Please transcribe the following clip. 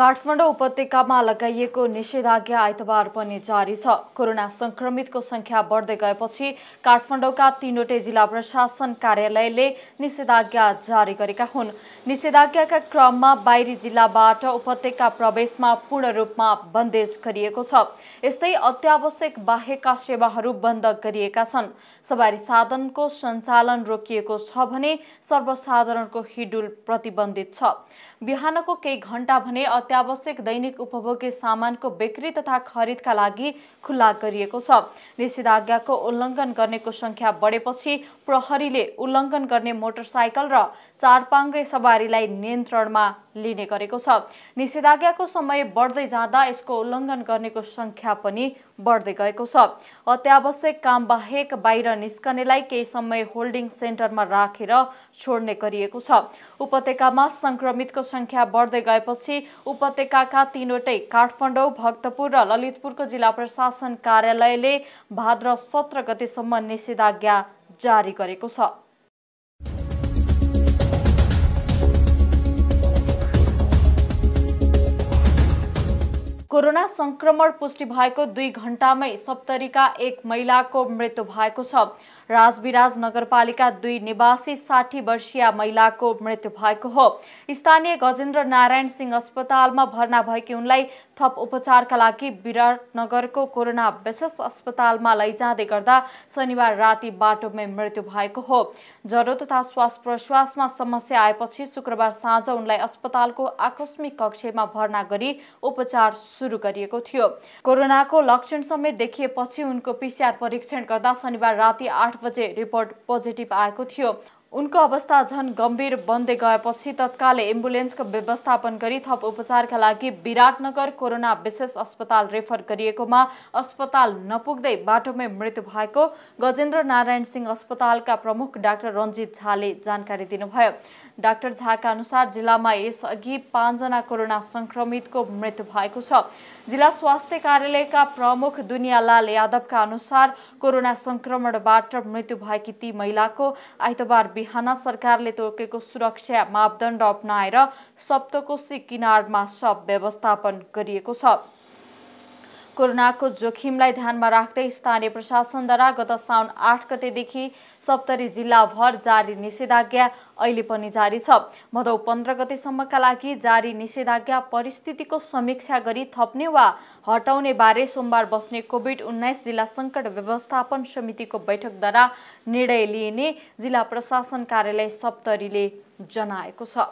काठमाडौँ उपत्यकामा लगाइएको निषेधाज्ञा आइतबार पनि जारी छ कोरोना संक्रमितको संख्या बढ्दै गएपछि काठमाडौँका तीनवटै जिल्ला प्रशासन कार्यालयले निषेधाज्ञा जारी गरेका हुन् निषेधाज्ञाका क्रममा बाहिरी जिल्लाबाट उपत्यका प्रवेशमा पूर्ण रूपमा बन्देज गरिएको छ यस्तै अत्यावश्यक बाहेकका सेवाहरू बन्द गरिएका छन् सवारी साधनको सञ्चालन रोकिएको छ भने सर्वसाधारणको हिडुल प्रतिबन्धित छ बिहानको केही घण्टा भने अत्यावश्यक दैनिक उपभोग्य सामानको बिक्री तथा खरिदका लागि खुल्ला गरिएको छ निषेधाज्ञाको उल्लङ्घन गर्नेको सङ्ख्या बढेपछि प्रहरीले उल्लङ्घन गर्ने मोटरसाइकल र चारपाङ्ग्रे सवारीलाई नियन्त्रणमा लिने गरेको छ निषेधाज्ञाको समय बढ्दै जाँदा यसको उल्लङ्घन गर्नेको सङ्ख्या पनि बढ्दै गएको छ अत्यावश्यक काम बाहेक बाहिर निस्कनेलाई केही समय होल्डिङ सेन्टरमा राखेर छोड्ने गरिएको छ उपत्यकामा सङ्क्रमितको सङ्ख्या बढ्दै गएपछि उप उपत्यकाका तीनवटै काठमाडौँ भक्तपुर र ललितपुरको जिल्ला प्रशासन कार्यालयले भाद्र सत्र गतेसम्म निषेधाज्ञा जारी गरेको छ कोरोना संक्रमण पुष्टि भएको दुई घण्टामै सप्तरीका एक महिलाको मृत्यु भएको छ राजविराज नगरपालिका दुई निवासी साठी वर्षीय महिलाको मृत्यु भएको हो स्थानीय गजेन्द्र नारायण सिंह अस्पतालमा भर्ना भएकी उनलाई थप उपचारका लागि विराटनगरको कोरोना विशेष अस्पतालमा लैजाँदै गर्दा शनिबार राति बाटोमै मृत्यु भएको हो ज्वरो तथा श्वास प्रश्वासमा समस्या आएपछि शुक्रबार साँझ उनलाई अस्पतालको आकस्मिक कक्षमा भर्ना गरी उपचार सुरु गरिएको थियो कोरोनाको लक्षण समेत देखिएपछि उनको पिसिआर परीक्षण गर्दा शनिबार राति आठ बजे रिपोर्ट पोजिटिभ आएको थियो उनको अवस्था झन् गम्भीर बन्दै गएपछि तत्काल एम्बुलेन्सको व्यवस्थापन गरी थप उपचारका लागि विराटनगर कोरोना विशेष अस्पताल रेफर गरिएकोमा अस्पताल नपुग्दै बाटोमै मृत्यु भएको गजेन्द्र नारायण सिंह अस्पतालका प्रमुख डाक्टर रञ्जित झाले जानकारी दिनुभयो डाक्टर झाका अनुसार जिल्लामा यसअघि पाँचजना कोरोना सङ्क्रमितको मृत्यु भएको छ जिल्ला स्वास्थ्य कार्यालयका प्रमुख दुनियालाल यादवका अनुसार कोरोना सङ्क्रमणबाट मृत्यु भएकी ती महिलाको आइतबार बिहान सरकारले तोकेको सुरक्षा मापदण्ड अप्नाएर सप्तकोशी किनारमा सब व्यवस्थापन गरिएको छ कोरोनाको जोखिमलाई ध्यानमा राख्दै स्थानीय प्रशासनद्वारा गत साउन आठ गतेदेखि सप्तरी जिल्लाभर जारी निषेधाज्ञा अहिले पनि जारी छ भदौ पन्ध्र गतेसम्मका लागि जारी निषेधाज्ञा परिस्थितिको समीक्षा गरी थप्ने वा हटाउने बारे सोमबार बस्ने कोभिड उन्नाइस जिल्ला सङ्कट व्यवस्थापन समितिको बैठकद्वारा निर्णय लिइने जिल्ला प्रशासन कार्यालय सप्तरीले जनाएको छ